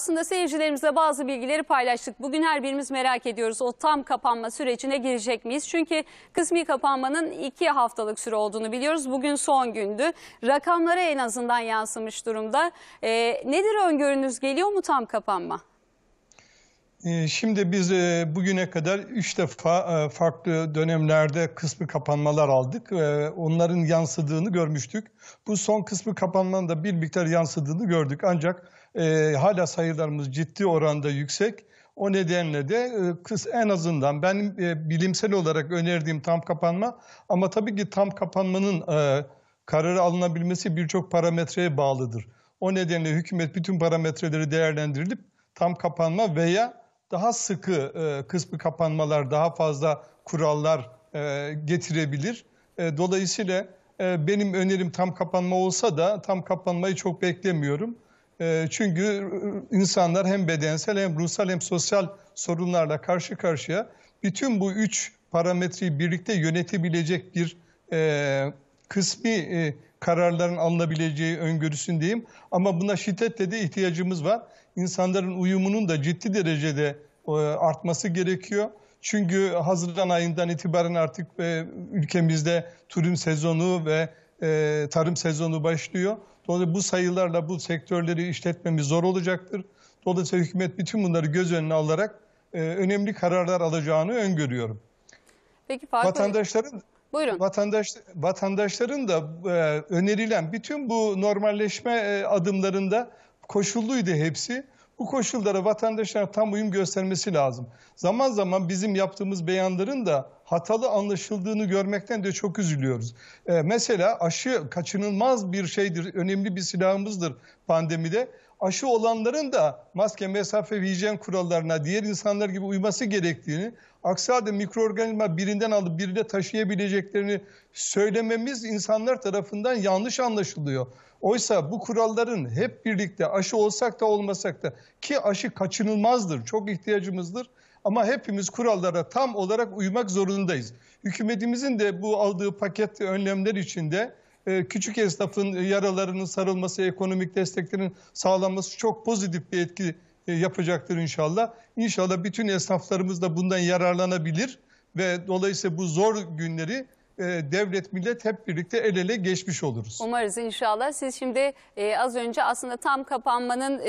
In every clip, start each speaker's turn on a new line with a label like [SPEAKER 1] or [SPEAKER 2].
[SPEAKER 1] Aslında seyircilerimize bazı bilgileri paylaştık. Bugün her birimiz merak ediyoruz o tam kapanma sürecine girecek miyiz? Çünkü kısmi kapanmanın iki haftalık süre olduğunu biliyoruz. Bugün son gündü. Rakamlara en azından yansımış durumda. Ee, nedir öngörünüz? Geliyor mu tam kapanma?
[SPEAKER 2] Ee, şimdi biz e, bugüne kadar üç defa e, farklı dönemlerde kısmı kapanmalar aldık. Onların yansıdığını görmüştük. Bu son kısmı kapanmanın da bir miktar yansıdığını gördük. Ancak e, hala sayılarımız ciddi oranda yüksek. O nedenle de kız en azından ben bilimsel olarak önerdiğim tam kapanma ama tabii ki tam kapanmanın kararı alınabilmesi birçok parametreye bağlıdır. O nedenle hükümet bütün parametreleri değerlendirilip tam kapanma veya daha sıkı e, kısmı kapanmalar, daha fazla kurallar e, getirebilir. E, dolayısıyla e, benim önerim tam kapanma olsa da tam kapanmayı çok beklemiyorum. E, çünkü e, insanlar hem bedensel hem ruhsal hem sosyal sorunlarla karşı karşıya bütün bu üç parametreyi birlikte yönetebilecek bir e, kısmi e, kararların alınabileceği öngörüsündeyim. Ama buna şiddetle de ihtiyacımız var insanların uyumunun da ciddi derecede e, artması gerekiyor. Çünkü Haziran ayından itibaren artık e, ülkemizde turizm sezonu ve e, tarım sezonu başlıyor. Dolayısıyla bu sayılarla bu sektörleri işletmemiz zor olacaktır. Dolayısıyla hükümet bütün bunları göz önüne alarak önemli kararlar alacağını öngörüyorum.
[SPEAKER 1] Peki Farklı Vatandaşların
[SPEAKER 2] Buyurun. Vatandaş, vatandaşların da e, önerilen bütün bu normalleşme e, adımlarında koşulluydu hepsi. Bu koşullara vatandaşlar tam uyum göstermesi lazım. Zaman zaman bizim yaptığımız beyanların da hatalı anlaşıldığını görmekten de çok üzülüyoruz. Ee, mesela aşı kaçınılmaz bir şeydir, önemli bir silahımızdır pandemide aşı olanların da maske, mesafe, hijyen kurallarına diğer insanlar gibi uyması gerektiğini, aksi halde mikroorganizma birinden alıp birine taşıyabileceklerini söylememiz insanlar tarafından yanlış anlaşılıyor. Oysa bu kuralların hep birlikte aşı olsak da olmasak da ki aşı kaçınılmazdır, çok ihtiyacımızdır. Ama hepimiz kurallara tam olarak uymak zorundayız. Hükümetimizin de bu aldığı paket önlemler içinde e, küçük esnafın yaralarının sarılması, ekonomik desteklerin sağlanması çok pozitif bir etki e, yapacaktır inşallah. İnşallah bütün esnaflarımız da bundan yararlanabilir ve dolayısıyla bu zor günleri e, devlet millet hep birlikte el ele geçmiş oluruz.
[SPEAKER 1] Umarız inşallah. Siz şimdi az önce aslında tam kapanmanın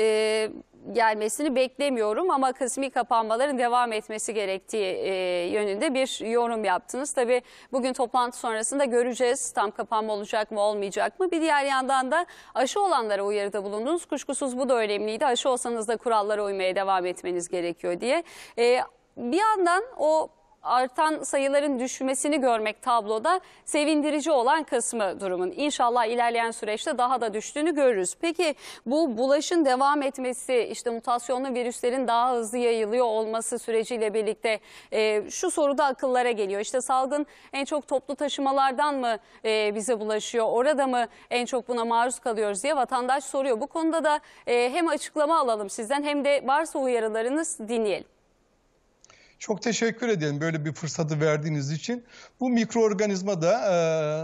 [SPEAKER 1] gelmesini beklemiyorum ama kısmi kapanmaların devam etmesi gerektiği e, yönünde bir yorum yaptınız. Tabi bugün toplantı sonrasında göreceğiz tam kapanma olacak mı olmayacak mı. Bir diğer yandan da aşı olanlara uyarıda bulundunuz. Kuşkusuz bu da önemliydi. Aşı olsanız da kurallara uymaya devam etmeniz gerekiyor diye. E, bir yandan o artan sayıların düşmesini görmek tabloda sevindirici olan kısmı durumun. İnşallah ilerleyen süreçte daha da düştüğünü görürüz. Peki bu bulaşın devam etmesi, işte mutasyonlu virüslerin daha hızlı yayılıyor olması süreciyle birlikte e, şu soru da akıllara geliyor. İşte salgın en çok toplu taşımalardan mı e, bize bulaşıyor, orada mı en çok buna maruz kalıyoruz diye vatandaş soruyor. Bu konuda da e, hem açıklama alalım sizden hem de varsa uyarılarınız dinleyelim.
[SPEAKER 2] Çok teşekkür edelim böyle bir fırsatı verdiğiniz için. Bu mikroorganizma da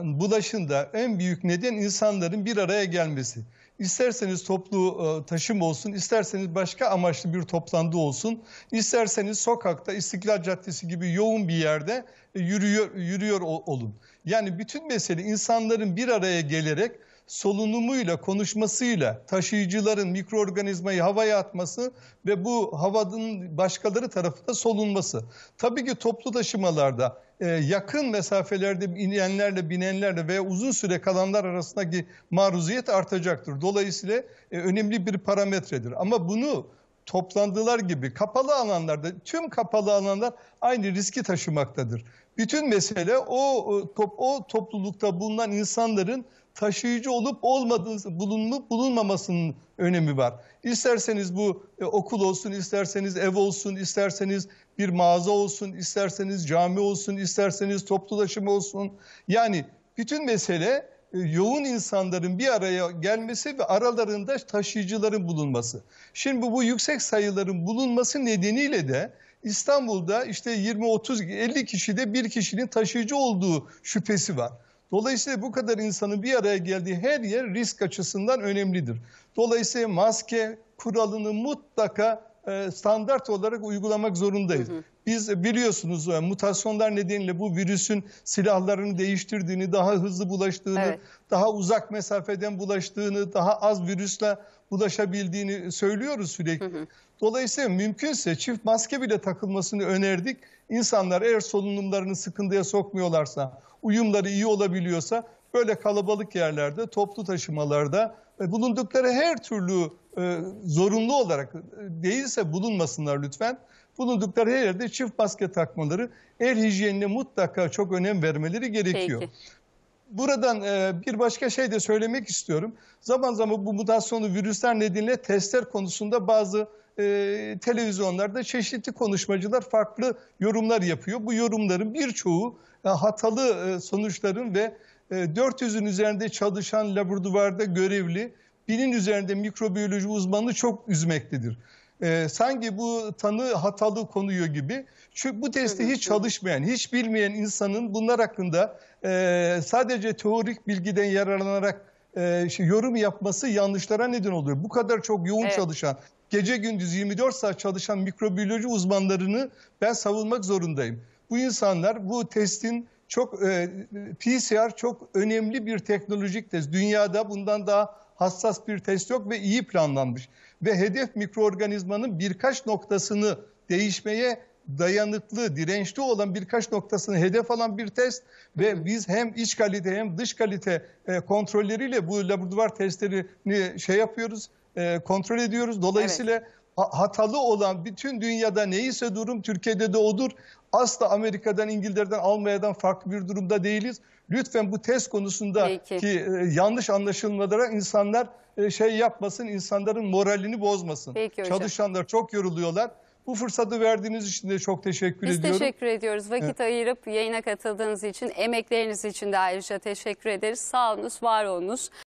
[SPEAKER 2] e, bulaşın en büyük neden insanların bir araya gelmesi. İsterseniz toplu e, taşım olsun, isterseniz başka amaçlı bir toplantı olsun, isterseniz sokakta İstiklal Caddesi gibi yoğun bir yerde e, yürüyor, yürüyor olun. Yani bütün mesele insanların bir araya gelerek solunumuyla, konuşmasıyla taşıyıcıların mikroorganizmayı havaya atması ve bu havanın başkaları tarafında solunması. Tabii ki toplu taşımalarda e, yakın mesafelerde inenlerle binenlerle veya uzun süre kalanlar arasındaki maruziyet artacaktır. Dolayısıyla e, önemli bir parametredir. Ama bunu toplandılar gibi kapalı alanlarda tüm kapalı alanlar aynı riski taşımaktadır. Bütün mesele o e, top, o toplulukta bulunan insanların taşıyıcı olup olmadığı bulunup bulunmamasının önemi var. İsterseniz bu e, okul olsun, isterseniz ev olsun, isterseniz bir mağaza olsun, isterseniz cami olsun, isterseniz toplu taşıma olsun. Yani bütün mesele e, yoğun insanların bir araya gelmesi ve aralarında taşıyıcıların bulunması. Şimdi bu yüksek sayıların bulunması nedeniyle de İstanbul'da işte 20-30-50 kişide bir kişinin taşıyıcı olduğu şüphesi var. Dolayısıyla bu kadar insanın bir araya geldiği her yer risk açısından önemlidir. Dolayısıyla maske kuralını mutlaka e, standart olarak uygulamak zorundayız. Hı hı. Biz biliyorsunuz e, mutasyonlar nedeniyle bu virüsün silahlarını değiştirdiğini, daha hızlı bulaştığını, evet. daha uzak mesafeden bulaştığını, daha az virüsle bulaşabildiğini söylüyoruz sürekli. Hı hı. Dolayısıyla mümkünse çift maske bile takılmasını önerdik. İnsanlar eğer solunumlarını sıkıntıya sokmuyorlarsa, uyumları iyi olabiliyorsa böyle kalabalık yerlerde, toplu taşımalarda bulundukları her türlü e, zorunlu olarak e, değilse bulunmasınlar lütfen bulundukları her yerde çift maske takmaları, el hijyenine mutlaka çok önem vermeleri gerekiyor. Peki. Buradan e, bir başka şey de söylemek istiyorum. Zaman zaman bu mutasyonlu virüsler nedeniyle testler konusunda bazı e, televizyonlarda çeşitli konuşmacılar farklı yorumlar yapıyor. Bu yorumların birçoğu e, hatalı e, sonuçların ve e, 400'ün üzerinde çalışan laboratuvarda görevli, binin üzerinde mikrobiyoloji uzmanı çok üzmektedir e, sanki bu tanı hatalı konuyor gibi. Çünkü bu testi hiç çalışmayan, hiç bilmeyen insanın bunlar hakkında e, sadece teorik bilgiden yararlanarak e, şey, yorum yapması yanlışlara neden oluyor. Bu kadar çok yoğun evet. çalışan, gece gündüz 24 saat çalışan mikrobiyoloji uzmanlarını ben savunmak zorundayım. Bu insanlar bu testin çok e, PCR çok önemli bir teknolojik test. Dünyada bundan daha hassas bir test yok ve iyi planlanmış. Ve hedef mikroorganizmanın birkaç noktasını değişmeye dayanıklı, dirençli olan birkaç noktasını hedef alan bir test ve biz hem iç kalite hem dış kalite e, kontrolleriyle bu laboratuvar testlerini şey yapıyoruz, e, kontrol ediyoruz. Dolayısıyla evet hatalı olan bütün dünyada neyse durum Türkiye'de de odur. Asla Amerika'dan, İngiltere'den, Almanya'dan farklı bir durumda değiliz. Lütfen bu test konusunda ki e, yanlış anlaşılmalara insanlar e, şey yapmasın, insanların moralini bozmasın. Peki Çalışanlar çok yoruluyorlar. Bu fırsatı verdiğiniz için de çok teşekkür Biz ediyorum. Biz
[SPEAKER 1] teşekkür ediyoruz. Vakit evet. ayırıp yayına katıldığınız için, emekleriniz için de ayrıca teşekkür ederiz. Sağ var olunuz.